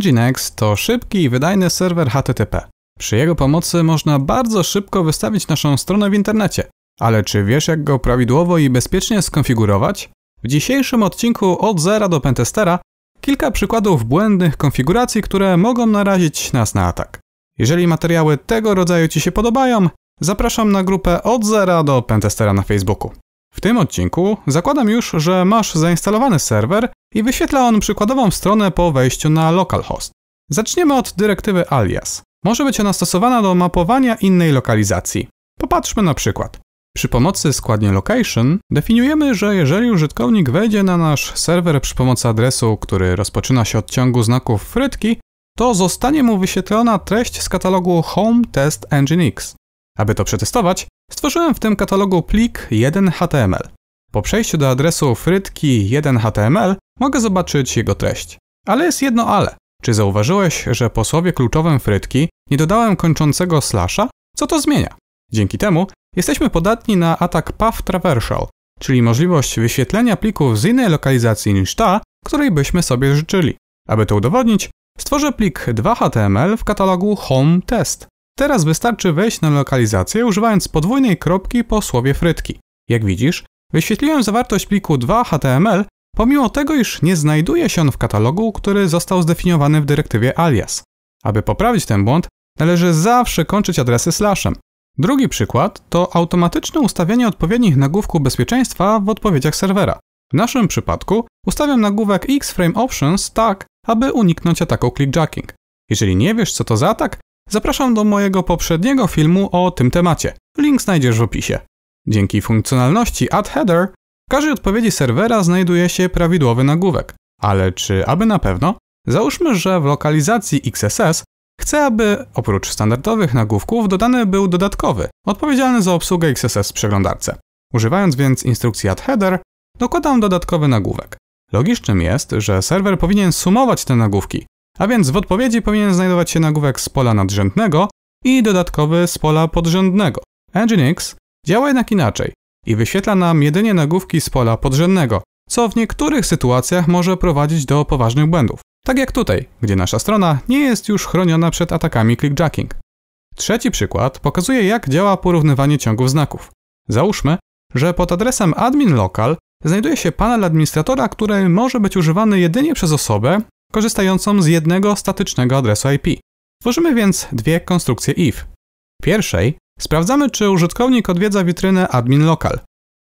Nginx to szybki i wydajny serwer HTTP. Przy jego pomocy można bardzo szybko wystawić naszą stronę w internecie. Ale czy wiesz jak go prawidłowo i bezpiecznie skonfigurować? W dzisiejszym odcinku od zera do pentestera kilka przykładów błędnych konfiguracji, które mogą narazić nas na atak. Jeżeli materiały tego rodzaju Ci się podobają, zapraszam na grupę od zera do pentestera na Facebooku. W tym odcinku zakładam już, że masz zainstalowany serwer i wyświetla on przykładową stronę po wejściu na localhost. Zaczniemy od dyrektywy alias. Może być ona stosowana do mapowania innej lokalizacji. Popatrzmy na przykład. Przy pomocy składnie location definiujemy, że jeżeli użytkownik wejdzie na nasz serwer przy pomocy adresu, który rozpoczyna się od ciągu znaków frytki, to zostanie mu wyświetlona treść z katalogu Home Test Nginx. Aby to przetestować, Stworzyłem w tym katalogu plik 1HTML. Po przejściu do adresu frytki 1HTML mogę zobaczyć jego treść. Ale jest jedno ale. Czy zauważyłeś, że po słowie kluczowym frytki nie dodałem kończącego slasha? Co to zmienia? Dzięki temu jesteśmy podatni na atak path traversal, czyli możliwość wyświetlenia plików z innej lokalizacji niż ta, której byśmy sobie życzyli. Aby to udowodnić, stworzę plik 2HTML w katalogu home test. Teraz wystarczy wejść na lokalizację używając podwójnej kropki po słowie frytki. Jak widzisz, wyświetliłem zawartość pliku 2 HTML, pomimo tego, iż nie znajduje się on w katalogu, który został zdefiniowany w dyrektywie alias. Aby poprawić ten błąd, należy zawsze kończyć adresy slashem. Drugi przykład to automatyczne ustawianie odpowiednich nagłówków bezpieczeństwa w odpowiedziach serwera. W naszym przypadku ustawiam nagłówek X-Frame Options tak, aby uniknąć ataku clickjacking. Jeżeli nie wiesz, co to za atak, Zapraszam do mojego poprzedniego filmu o tym temacie. Link znajdziesz w opisie. Dzięki funkcjonalności Add Header w każdej odpowiedzi serwera znajduje się prawidłowy nagłówek. Ale czy aby na pewno? Załóżmy, że w lokalizacji XSS chcę, aby oprócz standardowych nagłówków dodany był dodatkowy, odpowiedzialny za obsługę XSS w przeglądarce. Używając więc instrukcji add header, dokładam dodatkowy nagłówek. Logicznym jest, że serwer powinien sumować te nagłówki, a więc w odpowiedzi powinien znajdować się nagłówek z pola nadrzędnego i dodatkowy z pola podrzędnego. Nginx działa jednak inaczej i wyświetla nam jedynie nagłówki z pola podrzędnego, co w niektórych sytuacjach może prowadzić do poważnych błędów. Tak jak tutaj, gdzie nasza strona nie jest już chroniona przed atakami clickjacking. Trzeci przykład pokazuje jak działa porównywanie ciągów znaków. Załóżmy, że pod adresem admin local znajduje się panel administratora, który może być używany jedynie przez osobę, korzystającą z jednego statycznego adresu IP. Tworzymy więc dwie konstrukcje if. W pierwszej sprawdzamy, czy użytkownik odwiedza witrynę admin local.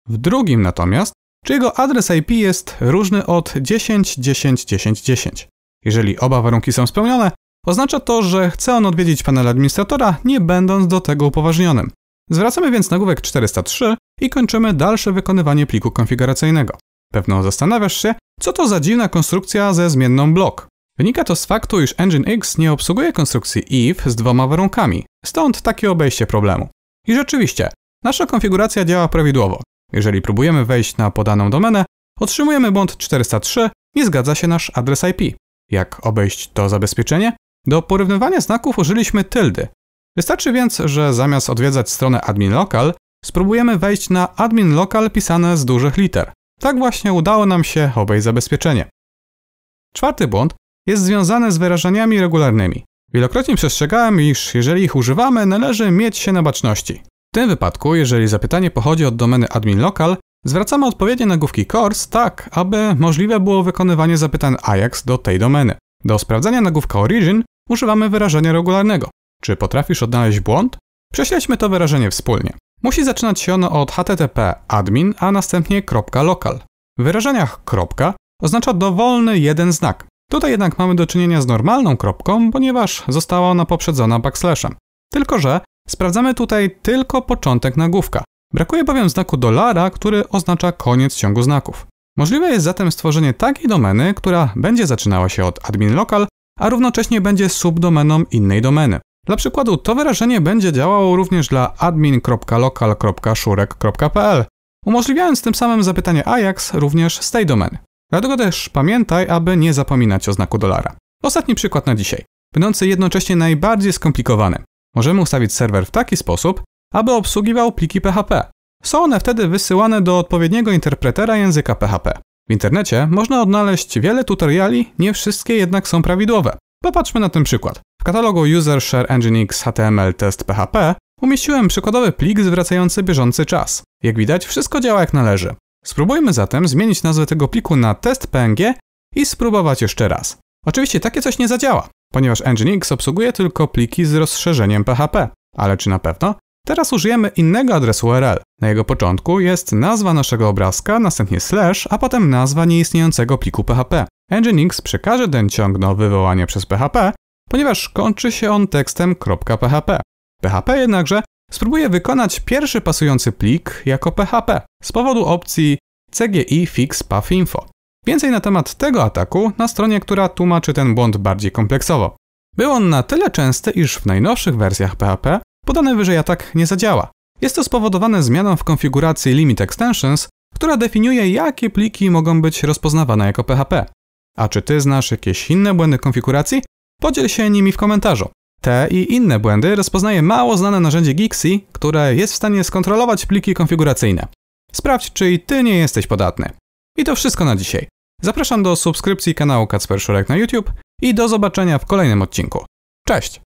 W drugim natomiast, czy jego adres IP jest różny od 10 10 10 10. Jeżeli oba warunki są spełnione, oznacza to, że chce on odwiedzić panel administratora, nie będąc do tego upoważnionym. Zwracamy więc nagłówek 403 i kończymy dalsze wykonywanie pliku konfiguracyjnego. Pewno zastanawiasz się, co to za dziwna konstrukcja ze zmienną blok? Wynika to z faktu, iż Engine X nie obsługuje konstrukcji if z dwoma warunkami, stąd takie obejście problemu. I rzeczywiście, nasza konfiguracja działa prawidłowo. Jeżeli próbujemy wejść na podaną domenę, otrzymujemy błąd 403, i zgadza się nasz adres IP. Jak obejść to zabezpieczenie? Do porównywania znaków użyliśmy tyldy. Wystarczy więc, że zamiast odwiedzać stronę admin local, spróbujemy wejść na admin local pisane z dużych liter. Tak właśnie udało nam się obejść zabezpieczenie. Czwarty błąd jest związany z wyrażeniami regularnymi. Wielokrotnie przestrzegałem, iż jeżeli ich używamy, należy mieć się na baczności. W tym wypadku, jeżeli zapytanie pochodzi od domeny admin local, zwracamy odpowiednie nagłówki course tak, aby możliwe było wykonywanie zapytań AJAX do tej domeny. Do sprawdzania nagłówka origin używamy wyrażenia regularnego. Czy potrafisz odnaleźć błąd? Prześledźmy to wyrażenie wspólnie. Musi zaczynać się ono od http admin, a następnie .local. W wyrażeniach kropka oznacza dowolny jeden znak. Tutaj jednak mamy do czynienia z normalną kropką, ponieważ została ona poprzedzona backslashem. Tylko, że sprawdzamy tutaj tylko początek nagłówka. Brakuje bowiem znaku dolara, który oznacza koniec ciągu znaków. Możliwe jest zatem stworzenie takiej domeny, która będzie zaczynała się od admin local, a równocześnie będzie subdomeną innej domeny. Dla przykładu, to wyrażenie będzie działało również dla admin.local.szurek.pl, umożliwiając tym samym zapytanie Ajax również z tej domeny. Dlatego też pamiętaj, aby nie zapominać o znaku dolara. Ostatni przykład na dzisiaj, będący jednocześnie najbardziej skomplikowany. Możemy ustawić serwer w taki sposób, aby obsługiwał pliki PHP. Są one wtedy wysyłane do odpowiedniego interpretera języka PHP. W internecie można odnaleźć wiele tutoriali, nie wszystkie jednak są prawidłowe. Popatrzmy na ten przykład. W katalogu User Share Nginx HTML Test PHP umieściłem przykładowy plik zwracający bieżący czas. Jak widać, wszystko działa jak należy. Spróbujmy zatem zmienić nazwę tego pliku na test PNG i spróbować jeszcze raz. Oczywiście takie coś nie zadziała, ponieważ Nginx obsługuje tylko pliki z rozszerzeniem PHP. Ale czy na pewno? Teraz użyjemy innego adresu URL. Na jego początku jest nazwa naszego obrazka, następnie slash, a potem nazwa nieistniejącego pliku PHP. Nginx przekaże ten ciąg do wywołania przez PHP, ponieważ kończy się on tekstem .php. PHP jednakże spróbuje wykonać pierwszy pasujący plik jako PHP z powodu opcji CGI fix path info. Więcej na temat tego ataku na stronie, która tłumaczy ten błąd bardziej kompleksowo. Był on na tyle częsty, iż w najnowszych wersjach PHP podany wyżej atak nie zadziała. Jest to spowodowane zmianą w konfiguracji Limit Extensions, która definiuje, jakie pliki mogą być rozpoznawane jako PHP. A czy ty znasz jakieś inne błędy konfiguracji? Podziel się nimi w komentarzu. Te i inne błędy rozpoznaje mało znane narzędzie Gixi, które jest w stanie skontrolować pliki konfiguracyjne. Sprawdź, czy i ty nie jesteś podatny. I to wszystko na dzisiaj. Zapraszam do subskrypcji kanału Kacper Szurek na YouTube i do zobaczenia w kolejnym odcinku. Cześć!